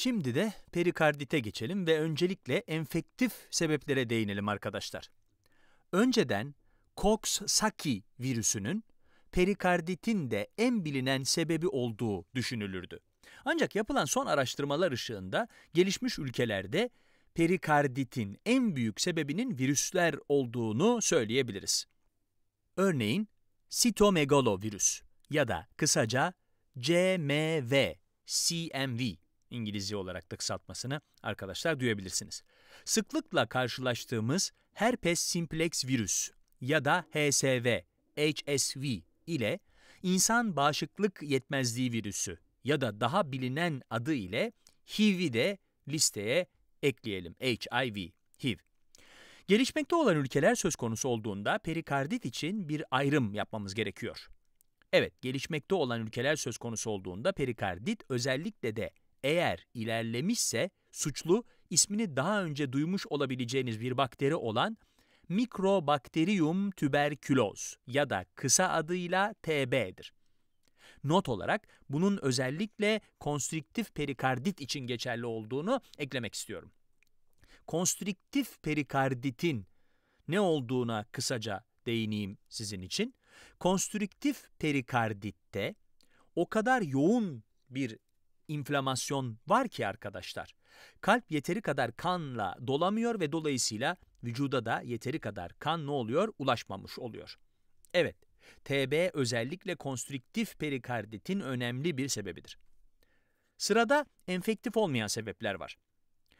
Şimdi de perikardite geçelim ve öncelikle enfektif sebeplere değinelim arkadaşlar. Önceden Coxsackie virüsünün perikarditin de en bilinen sebebi olduğu düşünülürdü. Ancak yapılan son araştırmalar ışığında gelişmiş ülkelerde perikarditin en büyük sebebinin virüsler olduğunu söyleyebiliriz. Örneğin sitomegalovirüs ya da kısaca CMV, CMV İngilizce olarak da kısaltmasını arkadaşlar duyabilirsiniz. Sıklıkla karşılaştığımız herpes simplex virüs ya da HSV, HSV ile insan bağışıklık yetmezliği virüsü ya da daha bilinen adı ile HIV'i de listeye ekleyelim. HIV, HIV. Gelişmekte olan ülkeler söz konusu olduğunda perikardit için bir ayrım yapmamız gerekiyor. Evet, gelişmekte olan ülkeler söz konusu olduğunda perikardit özellikle de eğer ilerlemişse suçlu ismini daha önce duymuş olabileceğiniz bir bakteri olan Mikrobakterium tuberculoz ya da kısa adıyla TB'dir. Not olarak bunun özellikle konstriktif perikardit için geçerli olduğunu eklemek istiyorum. Konstriktif perikarditin ne olduğuna kısaca değineyim sizin için. Konstriktif perikarditte o kadar yoğun bir inflamasyon var ki arkadaşlar. Kalp yeteri kadar kanla dolamıyor ve dolayısıyla vücuda da yeteri kadar kan ne oluyor? Ulaşmamış oluyor. Evet, TB özellikle konstriktif perikarditin önemli bir sebebidir. Sırada enfektif olmayan sebepler var.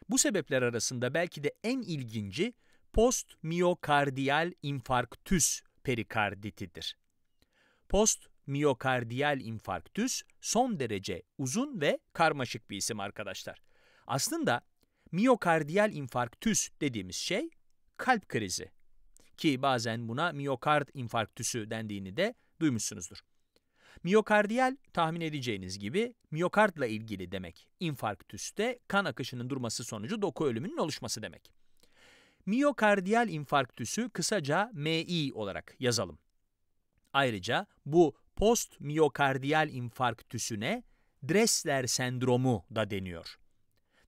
Bu sebepler arasında belki de en ilginci postmiyokardiyal infarktüs perikarditidir. Post miyokardiyal infarktüs son derece uzun ve karmaşık bir isim arkadaşlar. Aslında miyokardiyal infarktüs dediğimiz şey kalp krizi ki bazen buna miyokard infarktüsü dendiğini de duymuşsunuzdur. Miyokardiyal tahmin edeceğiniz gibi miyokardla ilgili demek. İnfarktüste kan akışının durması sonucu doku ölümünün oluşması demek. Miyokardiyal infarktüsü kısaca MI olarak yazalım. Ayrıca bu post miyokardiyal infarktüsüne Dressler sendromu da deniyor.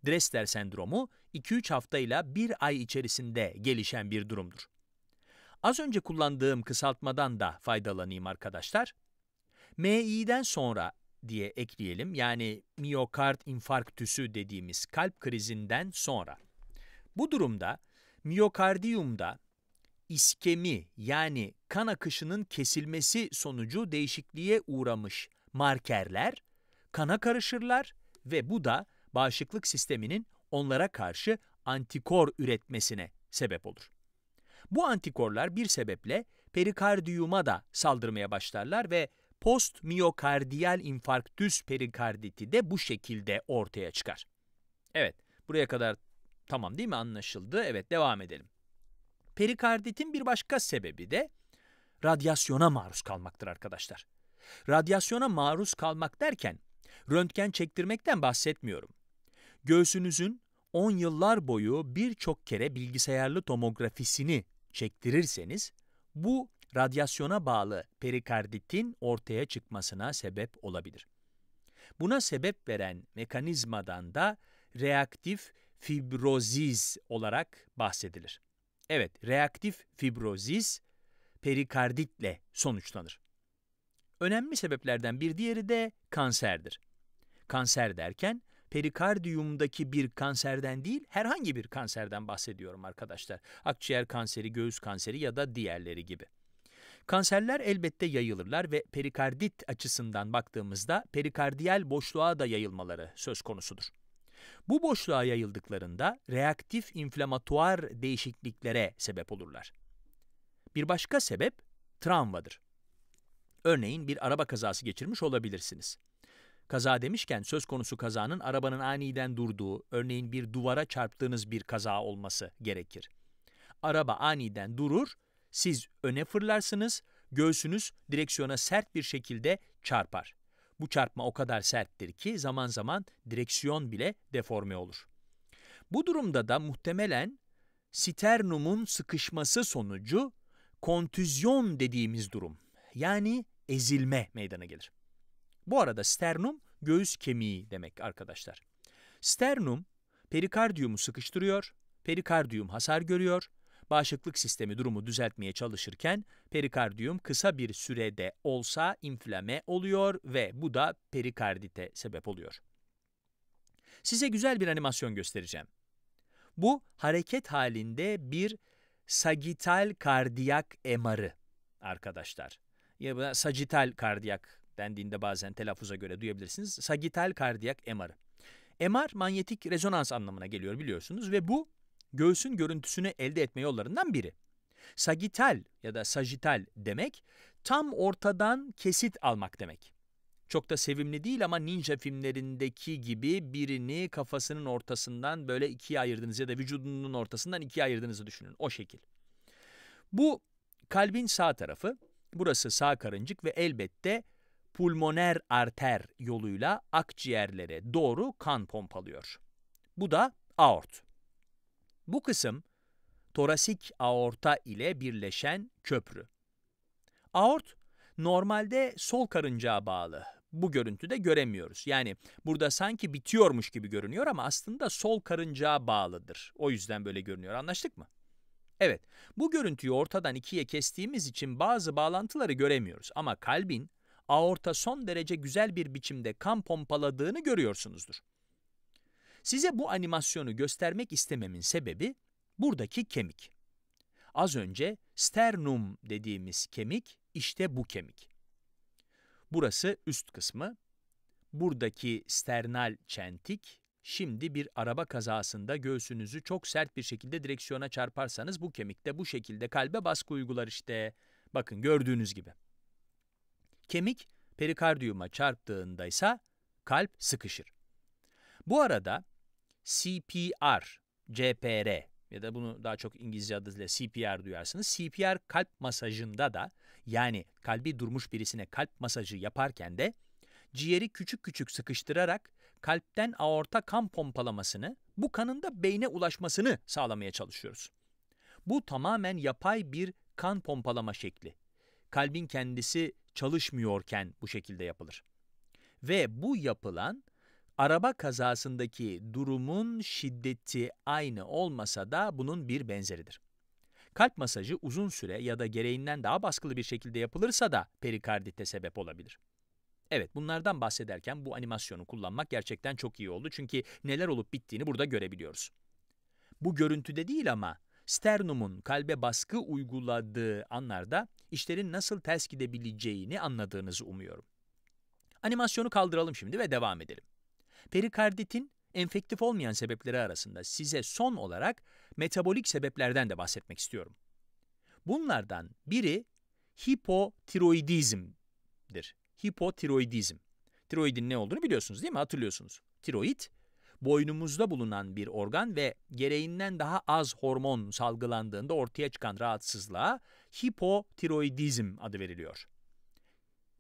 Dressler sendromu 2-3 haftayla 1 ay içerisinde gelişen bir durumdur. Az önce kullandığım kısaltmadan da faydalanayım arkadaşlar. MI'den sonra diye ekleyelim. Yani miyokard infarktüsü dediğimiz kalp krizinden sonra. Bu durumda miyokardiyumda iskemi yani kan akışının kesilmesi sonucu değişikliğe uğramış markerler kana karışırlar ve bu da bağışıklık sisteminin onlara karşı antikor üretmesine sebep olur. Bu antikorlar bir sebeple perikardiyuma da saldırmaya başlarlar ve post miyokardiyal infarktüs perikarditi de bu şekilde ortaya çıkar. Evet, buraya kadar tamam değil mi anlaşıldı? Evet, devam edelim. Perikarditin bir başka sebebi de radyasyona maruz kalmaktır arkadaşlar. Radyasyona maruz kalmak derken röntgen çektirmekten bahsetmiyorum. Göğsünüzün 10 yıllar boyu birçok kere bilgisayarlı tomografisini çektirirseniz bu radyasyona bağlı perikarditin ortaya çıkmasına sebep olabilir. Buna sebep veren mekanizmadan da reaktif fibroziz olarak bahsedilir. Evet, reaktif fibrozis perikarditle sonuçlanır. Önemli sebeplerden bir diğeri de kanserdir. Kanser derken perikardiyumdaki bir kanserden değil, herhangi bir kanserden bahsediyorum arkadaşlar. Akciğer kanseri, göğüs kanseri ya da diğerleri gibi. Kanserler elbette yayılırlar ve perikardit açısından baktığımızda perikardiyel boşluğa da yayılmaları söz konusudur. Bu boşluğa yayıldıklarında reaktif inflamatuar değişikliklere sebep olurlar. Bir başka sebep travmadır. Örneğin bir araba kazası geçirmiş olabilirsiniz. Kaza demişken söz konusu kazanın arabanın aniden durduğu, örneğin bir duvara çarptığınız bir kaza olması gerekir. Araba aniden durur, siz öne fırlarsınız, göğsünüz direksiyona sert bir şekilde çarpar. Bu çarpma o kadar serttir ki zaman zaman direksiyon bile deforme olur. Bu durumda da muhtemelen sternumun sıkışması sonucu kontüzyon dediğimiz durum yani ezilme meydana gelir. Bu arada sternum göğüs kemiği demek arkadaşlar. Sternum perikardiyumu sıkıştırıyor, perikardiyum hasar görüyor Bağışıklık sistemi durumu düzeltmeye çalışırken perikardiyum kısa bir sürede olsa inflame oluyor ve bu da perikardite sebep oluyor. Size güzel bir animasyon göstereceğim. Bu hareket halinde bir sagital kardiyak emarı arkadaşlar. Ya da sagital kardiyak dendiğinde bazen telaffuza göre duyabilirsiniz. Sagital kardiyak emarı. MR manyetik rezonans anlamına geliyor biliyorsunuz ve bu göğsün görüntüsünü elde etme yollarından biri. sagittal ya da sagittal demek tam ortadan kesit almak demek. Çok da sevimli değil ama ninja filmlerindeki gibi birini kafasının ortasından böyle ikiye ayırdınız ya da vücudunun ortasından ikiye ayırdığınızı düşünün. O şekil. Bu kalbin sağ tarafı, burası sağ karıncık ve elbette pulmoner arter yoluyla akciğerlere doğru kan pompalıyor. Bu da aort. Bu kısım torasik aorta ile birleşen köprü. Aort normalde sol karıncağa bağlı. Bu görüntüde göremiyoruz. Yani burada sanki bitiyormuş gibi görünüyor ama aslında sol karıncağa bağlıdır. O yüzden böyle görünüyor. Anlaştık mı? Evet, bu görüntüyü ortadan ikiye kestiğimiz için bazı bağlantıları göremiyoruz ama kalbin aorta son derece güzel bir biçimde kan pompaladığını görüyorsunuzdur. Size bu animasyonu göstermek istememin sebebi buradaki kemik. Az önce sternum dediğimiz kemik işte bu kemik. Burası üst kısmı. Buradaki sternal çentik Şimdi bir araba kazasında göğsünüzü çok sert bir şekilde direksiyona çarparsanız bu kemikte bu şekilde kalbe baskı uygular işte. Bakın gördüğünüz gibi. Kemik perikardiyuma çarptığında ise kalp sıkışır. Bu arada CPR, CPR ya da bunu daha çok İngilizce adıyla CPR duyarsınız. CPR kalp masajında da yani kalbi durmuş birisine kalp masajı yaparken de ciğeri küçük küçük sıkıştırarak kalpten aorta kan pompalamasını, bu kanın da beyne ulaşmasını sağlamaya çalışıyoruz. Bu tamamen yapay bir kan pompalama şekli. Kalbin kendisi çalışmıyorken bu şekilde yapılır. Ve bu yapılan Araba kazasındaki durumun şiddeti aynı olmasa da bunun bir benzeridir. Kalp masajı uzun süre ya da gereğinden daha baskılı bir şekilde yapılırsa da perikardite sebep olabilir. Evet bunlardan bahsederken bu animasyonu kullanmak gerçekten çok iyi oldu çünkü neler olup bittiğini burada görebiliyoruz. Bu görüntüde değil ama sternumun kalbe baskı uyguladığı anlarda işlerin nasıl ters gidebileceğini anladığınızı umuyorum. Animasyonu kaldıralım şimdi ve devam edelim. Perikarditin enfektif olmayan sebepleri arasında size son olarak metabolik sebeplerden de bahsetmek istiyorum. Bunlardan biri hipotiroidizmdir. Hipotiroidizm. Tiroidin ne olduğunu biliyorsunuz değil mi? Hatırlıyorsunuz. Tiroid, boynumuzda bulunan bir organ ve gereğinden daha az hormon salgılandığında ortaya çıkan rahatsızlığa hipotiroidizm adı veriliyor.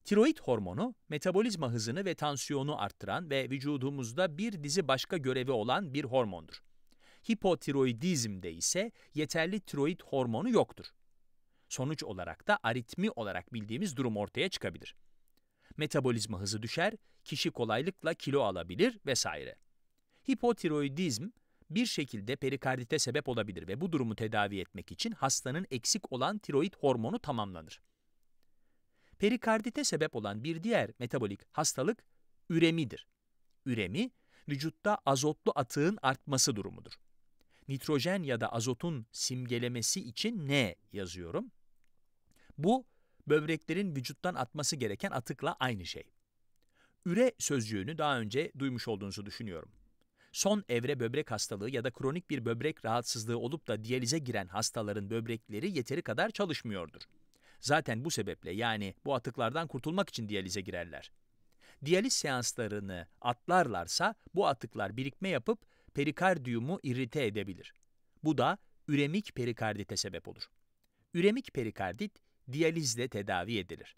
Tiroid hormonu, metabolizma hızını ve tansiyonu arttıran ve vücudumuzda bir dizi başka görevi olan bir hormondur. Hipotiroidizmde ise yeterli tiroid hormonu yoktur. Sonuç olarak da aritmi olarak bildiğimiz durum ortaya çıkabilir. Metabolizma hızı düşer, kişi kolaylıkla kilo alabilir vesaire. Hipotiroidizm bir şekilde perikardite sebep olabilir ve bu durumu tedavi etmek için hastanın eksik olan tiroid hormonu tamamlanır. Perikardite sebep olan bir diğer metabolik hastalık üremidir. Üremi, vücutta azotlu atığın artması durumudur. Nitrojen ya da azotun simgelemesi için N yazıyorum. Bu, böbreklerin vücuttan atması gereken atıkla aynı şey. Üre sözcüğünü daha önce duymuş olduğunuzu düşünüyorum. Son evre böbrek hastalığı ya da kronik bir böbrek rahatsızlığı olup da diyalize giren hastaların böbrekleri yeteri kadar çalışmıyordur. Zaten bu sebeple yani bu atıklardan kurtulmak için diyalize girerler. Diyaliz seanslarını atlarlarsa bu atıklar birikme yapıp perikardiyumu irrite edebilir. Bu da üremik perikardite sebep olur. Üremik perikardit diyalizle tedavi edilir.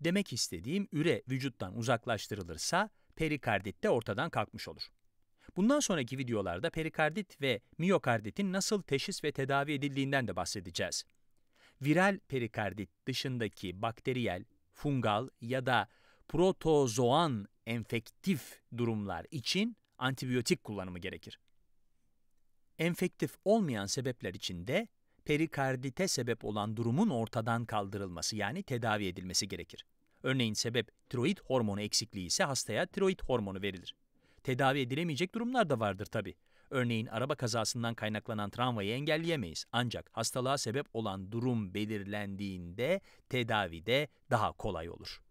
Demek istediğim üre vücuttan uzaklaştırılırsa perikardit de ortadan kalkmış olur. Bundan sonraki videolarda perikardit ve miyokarditin nasıl teşhis ve tedavi edildiğinden de bahsedeceğiz viral perikardit dışındaki bakteriyel, fungal ya da protozoan enfektif durumlar için antibiyotik kullanımı gerekir. Enfektif olmayan sebepler için de perikardite sebep olan durumun ortadan kaldırılması yani tedavi edilmesi gerekir. Örneğin sebep tiroid hormonu eksikliği ise hastaya tiroid hormonu verilir. Tedavi edilemeyecek durumlar da vardır tabi. Örneğin araba kazasından kaynaklanan travmayı engelleyemeyiz. Ancak hastalığa sebep olan durum belirlendiğinde tedavide daha kolay olur.